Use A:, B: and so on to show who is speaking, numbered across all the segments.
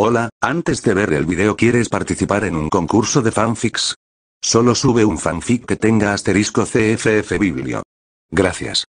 A: Hola, antes de ver el video ¿quieres participar en un concurso de fanfics? Solo sube un fanfic que tenga asterisco CFF Biblio. Gracias.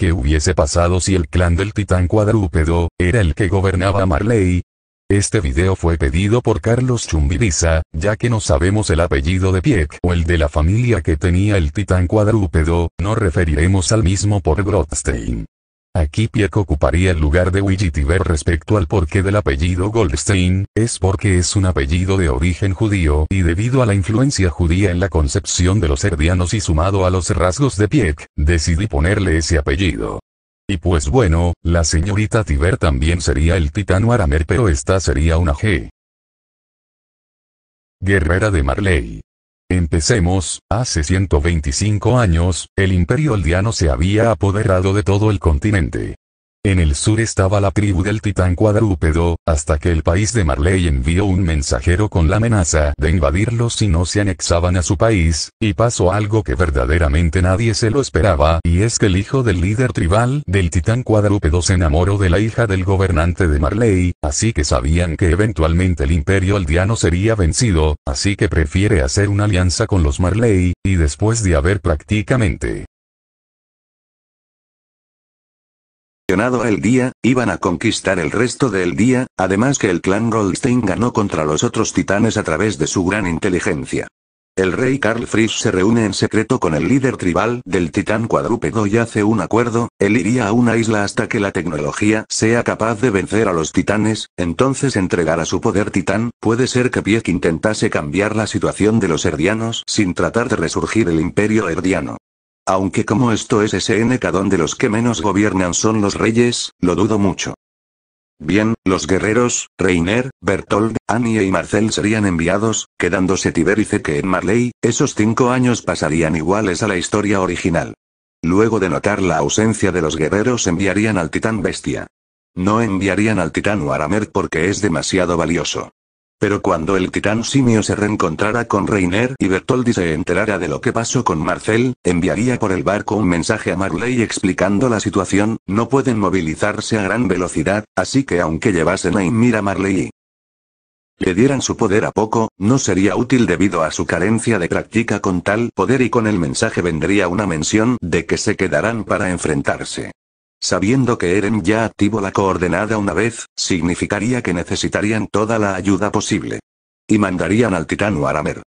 B: ¿Qué hubiese pasado si el clan del titán cuadrúpedo, era el que gobernaba Marley? Este video fue pedido por Carlos Chumbiriza, ya que no sabemos el apellido de Pieck o el de la familia que tenía el titán cuadrúpedo, no referiremos al mismo por Grotstein. Aquí Pieck ocuparía el lugar de Tiver respecto al porqué del apellido Goldstein, es porque es un apellido de origen judío y debido a la influencia judía en la concepción de los herdianos y sumado a los rasgos de Pieck, decidí ponerle ese apellido. Y pues bueno, la señorita Tiber también sería el titano Aramer pero esta sería una G. Guerrera de Marley. Empecemos, hace 125 años, el imperio aldeano se había apoderado de todo el continente. En el sur estaba la tribu del titán cuadrúpedo, hasta que el país de Marley envió un mensajero con la amenaza de invadirlos si no se anexaban a su país, y pasó algo que verdaderamente nadie se lo esperaba, y es que el hijo del líder tribal del titán cuadrúpedo se enamoró de la hija del gobernante de Marley, así que sabían que eventualmente el imperio aldeano sería vencido, así que prefiere hacer una alianza con los Marley, y después de haber prácticamente
A: el día, iban a conquistar el resto del día, además que el clan Goldstein ganó contra los otros titanes a través de su gran inteligencia. El rey Carl Frisch se reúne en secreto con el líder tribal del titán cuadrúpedo y hace un acuerdo, él iría a una isla hasta que la tecnología sea capaz de vencer a los titanes, entonces entregará su poder titán, puede ser que Pieck intentase cambiar la situación de los herdianos sin tratar de resurgir el imperio herdiano. Aunque como esto es SNK donde los que menos gobiernan son los reyes, lo dudo mucho. Bien, los guerreros, Reiner, Bertold, Annie y Marcel serían enviados, quedándose Tiber y Zeke en Marley, esos cinco años pasarían iguales a la historia original. Luego de notar la ausencia de los guerreros enviarían al titán bestia. No enviarían al titán Waramer porque es demasiado valioso. Pero cuando el titán simio se reencontrara con Reiner y Bertoldi se enterara de lo que pasó con Marcel, enviaría por el barco un mensaje a Marley explicando la situación, no pueden movilizarse a gran velocidad, así que aunque llevasen a Inmir a Marley le dieran su poder a poco, no sería útil debido a su carencia de práctica con tal poder y con el mensaje vendría una mención de que se quedarán para enfrentarse. Sabiendo que Eren ya activó la coordenada una vez, significaría que necesitarían toda la ayuda posible. Y mandarían al titano Aramer.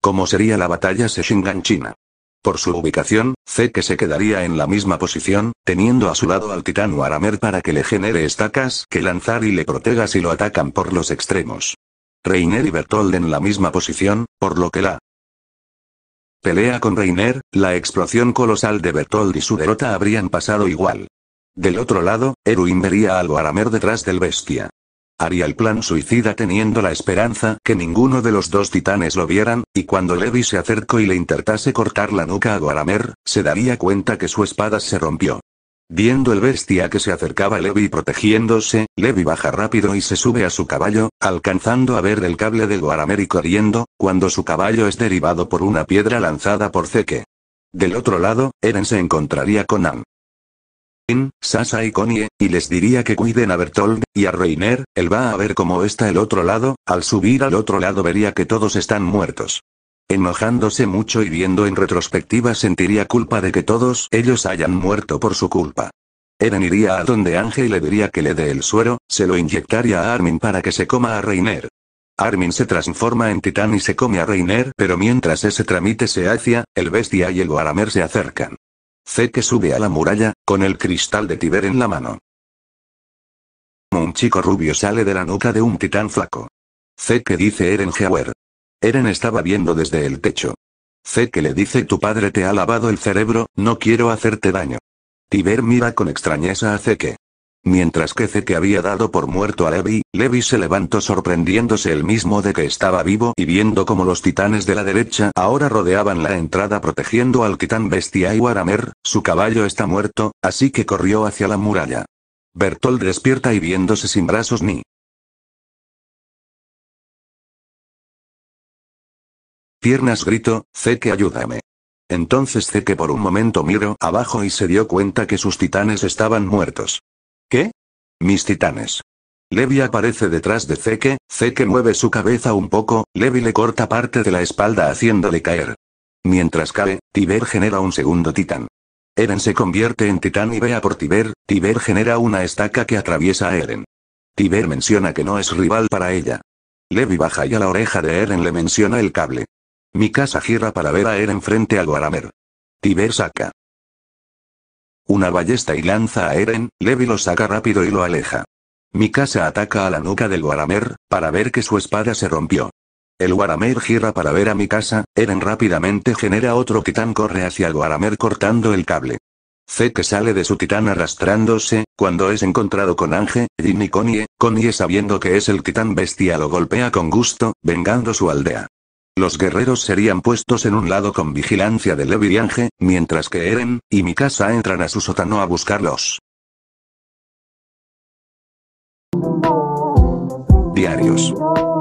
A: Como sería la batalla Seshingan China. Por su ubicación, sé que se quedaría en la misma posición, teniendo a su lado al titano Aramer para que le genere estacas que lanzar y le proteja si lo atacan por los extremos. Reiner y Bertold en la misma posición, por lo que la pelea con Reiner, la explosión colosal de Bertold y su derrota habrían pasado igual. Del otro lado, Erwin vería al Guaramer detrás del bestia. Haría el plan suicida teniendo la esperanza que ninguno de los dos titanes lo vieran, y cuando Levi se acercó y le intentase cortar la nuca a Guaramer, se daría cuenta que su espada se rompió. Viendo el bestia que se acercaba a Levi protegiéndose, Levi baja rápido y se sube a su caballo, alcanzando a ver el cable de Guaramer y corriendo, cuando su caballo es derivado por una piedra lanzada por Zeke. Del otro lado, Eren se encontraría con Ann. Sasa y Connie, y les diría que cuiden a Bertold, y a Reiner, él va a ver cómo está el otro lado, al subir al otro lado vería que todos están muertos. Enojándose mucho y viendo en retrospectiva sentiría culpa de que todos ellos hayan muerto por su culpa. Eren iría a donde Ángel le diría que le dé el suero, se lo inyectaría a Armin para que se coma a Reiner. Armin se transforma en titán y se come a Reiner, pero mientras ese trámite se hacía, el bestia y el Guaramer se acercan. Zeke sube a la muralla, con el cristal de Tiber en la mano. Un chico rubio sale de la nuca de un titán flaco. que dice Eren Heuer. Eren estaba viendo desde el techo. que le dice tu padre te ha lavado el cerebro, no quiero hacerte daño. Tiber mira con extrañeza a Zeke. Mientras que que había dado por muerto a Levi, Levi se levantó sorprendiéndose el mismo de que estaba vivo y viendo como los titanes de la derecha ahora rodeaban la entrada protegiendo al titán bestia y Waramer, su caballo está
B: muerto, así que corrió hacia la muralla. Bertolt despierta y viéndose sin brazos ni piernas grito, Zeke ayúdame. Entonces Zeke por un momento miró abajo y se dio
A: cuenta que sus titanes estaban muertos. ¿Qué? Mis titanes. Levi aparece detrás de Zeke, Zeke mueve su cabeza un poco, Levi le corta parte de la espalda haciéndole caer. Mientras cae, Tiber genera un segundo titán. Eren se convierte en titán y ve a por Tiber, Tiber genera una estaca que atraviesa a Eren. Tiber menciona que no es rival para ella. Levi baja y a la oreja de Eren le menciona el cable. Mikasa gira para ver a Eren frente a Guaramer. Tiber saca. Una ballesta y lanza a Eren, Levi lo saca rápido y lo aleja. Mikasa ataca a la nuca del Warhammer, para ver que su espada se rompió. El Warhammer gira para ver a Mikasa, Eren rápidamente genera otro titán corre hacia el Warhammer cortando el cable. Zeke que sale de su titán arrastrándose, cuando es encontrado con Ange, Jin y Connie, Connie sabiendo que es el titán bestia lo golpea con gusto, vengando su aldea. Los guerreros serían puestos en un lado con vigilancia de Levi y Ange, mientras que Eren y Mikasa entran a su sótano a buscarlos. Diarios.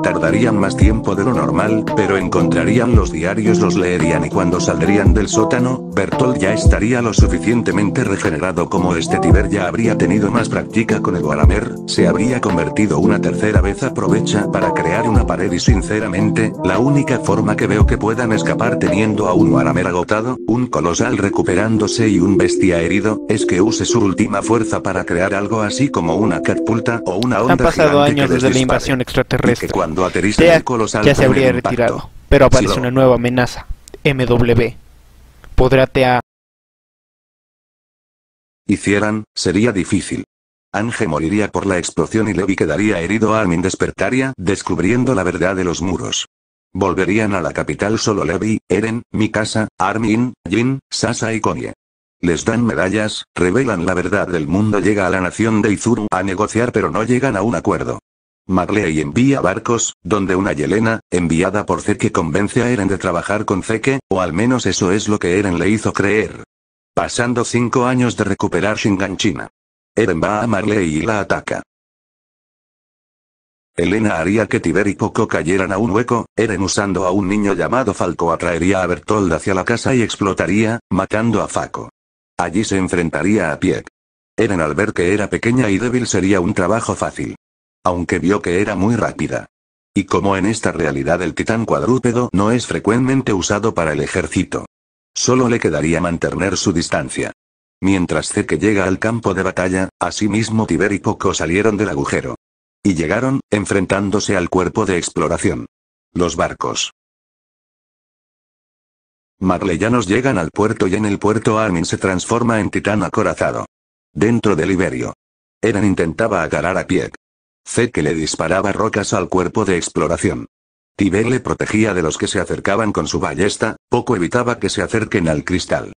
A: Tardarían más tiempo de lo normal, pero encontrarían los diarios, los leerían y cuando saldrían del sótano, Bertolt ya estaría lo suficientemente regenerado como este Tiber ya habría tenido más práctica con el Guaramer, se habría convertido una tercera vez aprovecha para crear una pared y sinceramente, la única forma que veo que puedan escapar teniendo a un Guaramer agotado, un colosal recuperándose y un bestia herido, es que use su última fuerza para crear algo así como una catapulta o una onda Han pasado años desde la invasión extraterrestre cuando colosal ya se habría retirado, pero aparece una
B: nueva amenaza, MW. Podrá
A: Hicieran, sería difícil. Ange moriría por la explosión y Levi quedaría herido. Armin despertaría, descubriendo la verdad de los muros. Volverían a la capital solo Levi, Eren, Mikasa, Armin, Jin, Sasa y Konie. Les dan medallas, revelan la verdad del mundo. Llega a la nación de Izuru a negociar pero no llegan a un acuerdo. Marley envía barcos, donde una Yelena, enviada por Zeke convence a Eren de trabajar con Zeke, o al menos eso es lo que Eren le hizo creer. Pasando cinco años de recuperar China, Eren va a Marley y la ataca. Elena haría que Tiber y Poco cayeran a un hueco, Eren usando a un niño llamado Falco atraería a Bertold hacia la casa y explotaría, matando a Faco. Allí se enfrentaría a Pieck. Eren al ver que era pequeña y débil sería un trabajo fácil aunque vio que era muy rápida. Y como en esta realidad el titán cuadrúpedo no es frecuentemente usado para el ejército. Solo le quedaría mantener su distancia. Mientras Zeke llega al campo de batalla, asimismo Tiber y Poco salieron del agujero. Y llegaron, enfrentándose al cuerpo de exploración. Los barcos. Marleyanos llegan al puerto y en el puerto Armin se transforma en titán acorazado. Dentro del Iberio. Eren intentaba agarrar a Pieck, Zeke le disparaba rocas al cuerpo de exploración. Tiber le protegía de los que se acercaban con su ballesta, poco evitaba que se acerquen al cristal.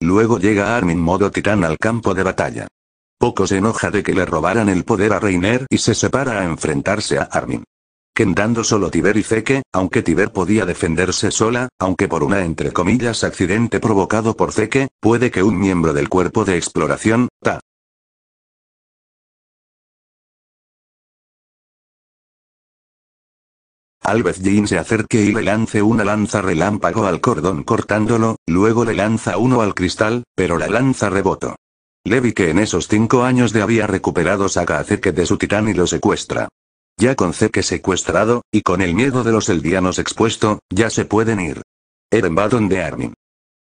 A: Luego llega Armin modo titán al campo de batalla. Poco se enoja de que le robaran el poder a Reiner y se separa a enfrentarse a Armin. Quedando solo Tiber y Zeke, aunque Tiber podía defenderse sola, aunque por una entre comillas accidente provocado por Zeke, puede que un miembro del cuerpo de
B: exploración, Ta, Alvez Jean se acerque y le lance una lanza
A: relámpago al cordón cortándolo, luego le lanza uno al cristal, pero la lanza rebota. Levi que en esos cinco años de había recuperado saca a Zeke de su titán y lo secuestra. Ya con Zeke secuestrado, y con el miedo de los eldianos expuesto, ya se pueden ir. Eren va donde Armin.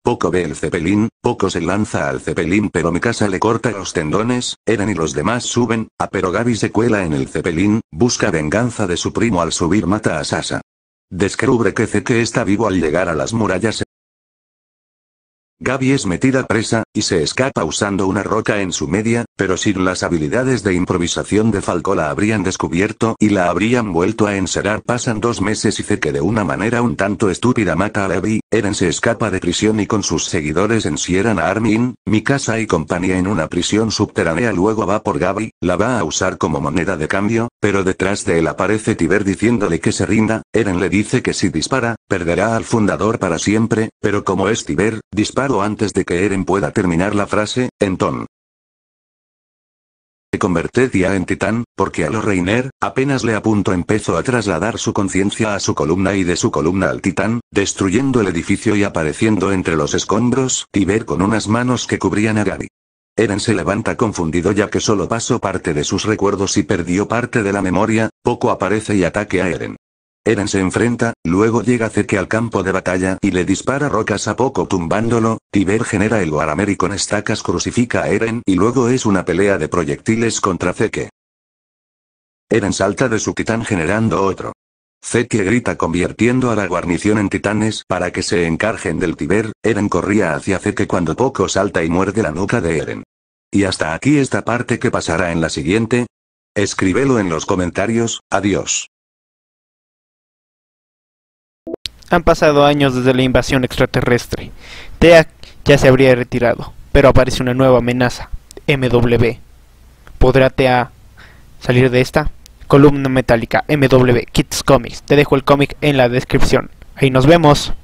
A: Poco ve el cepelín, poco se lanza al cepelín pero mi casa le corta los tendones, Eren y los demás suben, a ah, pero Gaby se cuela en el cepelín, busca venganza de su primo al subir mata a Sasa. Descubre que Zeke está vivo al llegar a las murallas Gabi es metida presa, y se escapa usando una roca en su media, pero sin las habilidades de improvisación de Falco la habrían descubierto y la habrían vuelto a encerrar. Pasan dos meses y que de una manera un tanto estúpida mata a Gaby. Eren se escapa de prisión y con sus seguidores encierran a Armin, Mikasa y compañía en una prisión subterránea luego va por Gaby, la va a usar como moneda de cambio, pero detrás de él aparece Tiber diciéndole que se rinda, Eren le dice que si dispara, perderá al fundador para siempre, pero como es Tiber, dispara o antes de que Eren pueda terminar la frase, en Te Se ya en titán, porque a lo Reiner, apenas le apunto empezó a trasladar su conciencia a su columna y de su columna al titán, destruyendo el edificio y apareciendo entre los escombros, y ver con unas manos que cubrían a Gaby. Eren se levanta confundido ya que solo pasó parte de sus recuerdos y perdió parte de la memoria, poco aparece y ataque a Eren. Eren se enfrenta, luego llega Zeke al campo de batalla y le dispara rocas a poco tumbándolo, Tiber genera el y con estacas crucifica a Eren y luego es una pelea de proyectiles contra Zeke. Eren salta de su titán generando otro. Zeke grita convirtiendo a la guarnición en titanes para que se encargen del Tiber, Eren corría hacia Zeke cuando Poco salta y muerde la nuca de Eren. Y hasta aquí esta parte que pasará en la siguiente. Escríbelo en los comentarios, adiós.
B: Han pasado años desde la invasión extraterrestre. Tea ya se habría retirado, pero aparece una nueva amenaza, MW. ¿Podrá TEA salir de esta? Columna metálica MW Kids Comics. Te dejo el cómic en la descripción. Ahí nos vemos.